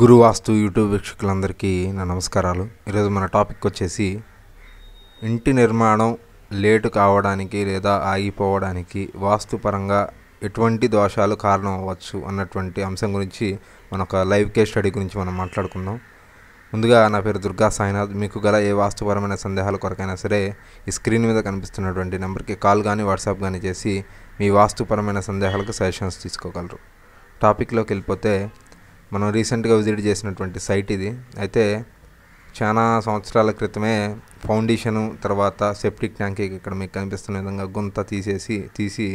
గురువాస్తు YouTube వీక్షకులందరికీ నా నమస్కారాలు ఈరోజు మన టాపిక్ వచ్చేసి ఇంటి నిర్మాణం లేటు కావడానికి లేదా ఆగిపోవడానికి వాస్తుపరంగా ఎటువంటి దోషాలు కారణం అవ్వచ్చు అన్నటువంటి అంశం గురించి మన ఒక లైవ్ కేస్ స్టడీ గురించి మనం మాట్లాడుకుందాం ముందుగా నా పేరు దుర్గా సాయినాథ్ మీకు గల ఏ వాస్తుపరమైన సందేహాల కొరకైనా సరే ఈ స్క్రీన్ మీద కనిపిస్తున్నటువంటి నెంబర్కి కాల్ కానీ వాట్సాప్ కానీ చేసి మీ వాస్తుపరమైన సందేహాలకు సజెషన్స్ తీసుకోగలరు టాపిక్లోకి వెళ్ళిపోతే మనం రీసెంట్గా విజిట్ చేసినటువంటి సైట్ ఇది అయితే చాలా సంవత్సరాల క్రితమే ఫౌండేషను తర్వాత సెప్టిక్ ట్యాంక్ ఇక్కడ మీకు కనిపిస్తున్న విధంగా గుంత తీసేసి తీసి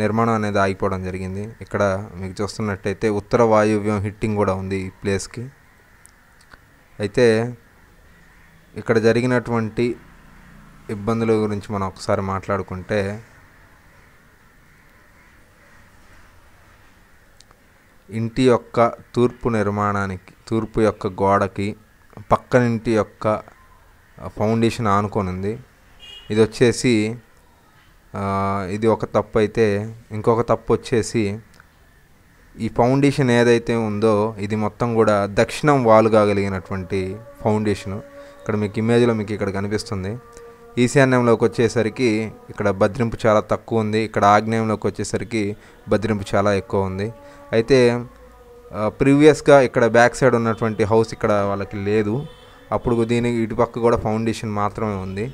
నిర్మాణం అనేది ఆగిపోవడం జరిగింది ఇక్కడ మీకు చూస్తున్నట్టయితే ఉత్తర వాయువ్యం హిట్టింగ్ కూడా ఉంది ఈ ప్లేస్కి అయితే ఇక్కడ జరిగినటువంటి ఇబ్బందుల గురించి మనం ఒకసారి మాట్లాడుకుంటే ఇంటి యొక్క తూర్పు నిర్మాణానికి తూర్పు యొక్క గోడకి పక్కనింటి యొక్క ఫౌండేషన్ ఆనుకొని ఉంది ఇది వచ్చేసి ఇది ఒక తప్పు అయితే ఇంకొక తప్పు వచ్చేసి ఈ ఫౌండేషన్ ఏదైతే ఉందో ఇది మొత్తం కూడా దక్షిణం వాలుగా కలిగినటువంటి ఫౌండేషను ఇక్కడ మీకు ఇమేజ్లో మీకు ఇక్కడ కనిపిస్తుంది ఈశాన్యంలోకి వచ్చేసరికి ఇక్కడ బద్రింపు చాలా తక్కువ ఉంది ఇక్కడ ఆగ్నేయంలోకి వచ్చేసరికి బద్రింపు చాలా ఎక్కువ ఉంది అయితే ప్రీవియస్గా ఇక్కడ బ్యాక్ సైడ్ ఉన్నటువంటి హౌస్ ఇక్కడ వాళ్ళకి లేదు అప్పుడు దీనికి ఇటుపక్క కూడా ఫౌండేషన్ మాత్రమే ఉంది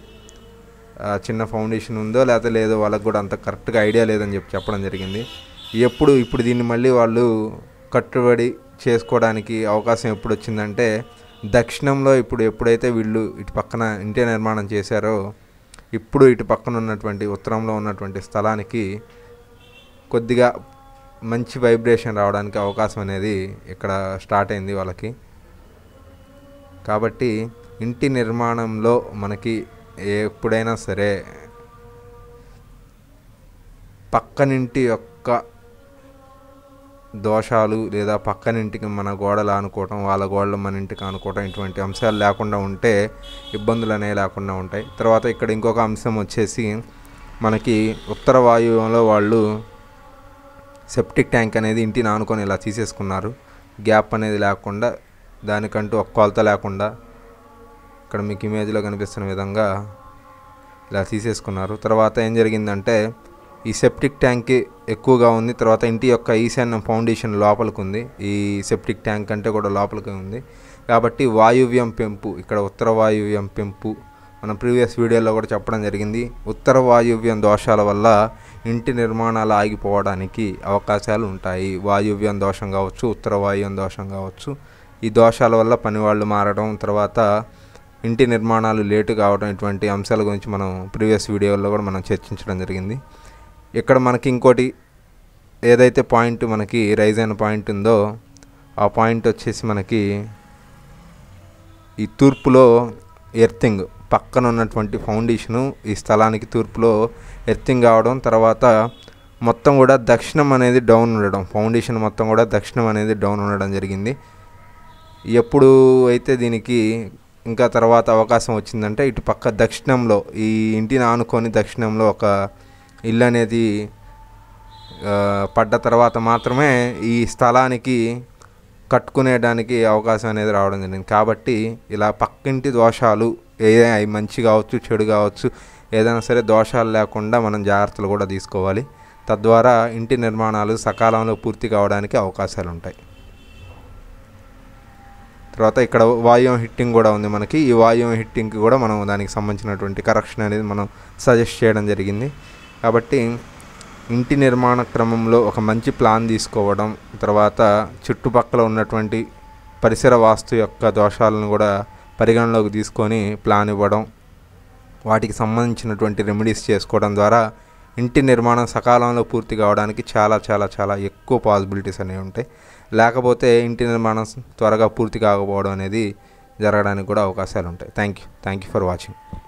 చిన్న ఫౌండేషన్ ఉందో లేకపోతే లేదో వాళ్ళకి కూడా అంత కరెక్ట్గా ఐడియా లేదని చెప్పి చెప్పడం జరిగింది ఎప్పుడు ఇప్పుడు దీన్ని మళ్ళీ వాళ్ళు కట్టుబడి చేసుకోవడానికి అవకాశం ఎప్పుడు వచ్చిందంటే దక్షిణంలో ఇప్పుడు ఎప్పుడైతే వీళ్ళు ఇటు పక్కన ఇంటి నిర్మాణం చేశారో ఇప్పుడు ఇటు పక్కన ఉన్నటువంటి ఉత్తరంలో ఉన్నటువంటి స్థలానికి కొద్దిగా మంచి వైబ్రేషన్ రావడానికి అవకాశం అనేది ఇక్కడ స్టార్ట్ అయింది వాళ్ళకి కాబట్టి ఇంటి నిర్మాణంలో మనకి ఎప్పుడైనా సరే పక్కనింటి యొక్క దోషాలు లేదా పక్కనింటికి మన గోడలు ఆనుకోవటం వాళ్ళ గోడలు మన ఇంటికి ఆనుకోవటం ఇటువంటి అంశాలు లేకుండా ఉంటే ఇబ్బందులు అనేవి లేకుండా ఉంటాయి తర్వాత ఇక్కడ ఇంకొక అంశం వచ్చేసి మనకి ఉత్తర వాయువులో వాళ్ళు సెప్టిక్ ట్యాంక్ అనేది ఇంటిని ఆనుకొని ఇలా తీసేసుకున్నారు గ్యాప్ అనేది లేకుండా దానికంటూ ఒక కొలత లేకుండా ఇక్కడ మీకు ఇమేజ్లో కనిపిస్తున్న విధంగా ఇలా తీసేసుకున్నారు తర్వాత ఏం జరిగిందంటే ఈ సెప్టిక్ ట్యాంక్కి ఎక్కువగా ఉంది తర్వాత ఇంటి యొక్క ఈశాన్యం ఫౌండేషన్ లోపలికి ఉంది ఈ సెప్టిక్ ట్యాంక్ కంటే కూడా లోపలికి ఉంది కాబట్టి వాయువ్యం పెంపు ఇక్కడ ఉత్తర వాయువ్యం పెంపు మనం ప్రీవియస్ వీడియోలో కూడా చెప్పడం జరిగింది ఉత్తర వాయువ్యం దోషాల వల్ల ఇంటి నిర్మాణాలు ఆగిపోవడానికి అవకాశాలు ఉంటాయి వాయువ్యం దోషం కావచ్చు ఉత్తర వాయువ్యం దోషం కావచ్చు ఈ దోషాల వల్ల పనివాళ్ళు మారడం తర్వాత ఇంటి నిర్మాణాలు లేటు కావడం ఇటువంటి అంశాల గురించి మనం ప్రీవియస్ వీడియోల్లో కూడా మనం చర్చించడం జరిగింది ఇక్కడ మనకి ఇంకోటి ఏదైతే పాయింట్ మనకి రైజ్ అయిన పాయింట్ ఉందో ఆ పాయింట్ వచ్చేసి మనకి ఈ తూర్పులో ఎర్తింగ్ పక్కన ఉన్నటువంటి ఫౌండేషను ఈ స్థలానికి తూర్పులో ఎర్తింగ్ కావడం తర్వాత మొత్తం కూడా దక్షిణం అనేది డౌన్ ఉండడం ఫౌండేషన్ మొత్తం కూడా దక్షిణం అనేది డౌన్ ఉండడం జరిగింది ఎప్పుడు అయితే దీనికి ఇంకా తర్వాత అవకాశం వచ్చిందంటే ఇటు పక్క దక్షిణంలో ఈ ఇంటిని ఆనుకొని దక్షిణంలో ఒక ఇల్లు అనేది పడ్డ తర్వాత మాత్రమే ఈ స్థలానికి కట్టుకునేడానికి అవకాశం అనేది రావడం జరిగింది కాబట్టి ఇలా పక్కింటి దోషాలు ఏదైనా అవి మంచి కావచ్చు చెడు కావచ్చు ఏదైనా సరే దోషాలు లేకుండా మనం జాగ్రత్తలు కూడా తీసుకోవాలి తద్వారా ఇంటి నిర్మాణాలు సకాలంలో పూర్తి కావడానికి అవకాశాలు ఉంటాయి తర్వాత ఇక్కడ వాయుం హిట్టింగ్ కూడా ఉంది మనకి ఈ వాయుం హిట్టింగ్కి కూడా మనం దానికి సంబంధించినటువంటి కరెక్షన్ అనేది మనం సజెస్ట్ చేయడం జరిగింది కాబట్టి ఇంటి నిర్మాణ క్రమంలో ఒక మంచి ప్లాన్ తీసుకోవడం తర్వాత చుట్టుపక్కల ఉన్నటువంటి పరిసర వాస్తు యొక్క దోషాలను కూడా పరిగణలోకి తీసుకొని ప్లాన్ ఇవ్వడం వాటికి సంబంధించినటువంటి రెమెడీస్ చేసుకోవడం ద్వారా ఇంటి నిర్మాణం సకాలంలో పూర్తి కావడానికి చాలా చాలా చాలా ఎక్కువ పాసిబిలిటీస్ అనేవి ఉంటాయి లేకపోతే ఇంటి నిర్మాణం త్వరగా పూర్తి కాకపోవడం అనేది జరగడానికి కూడా అవకాశాలు ఉంటాయి thank you thank you for watching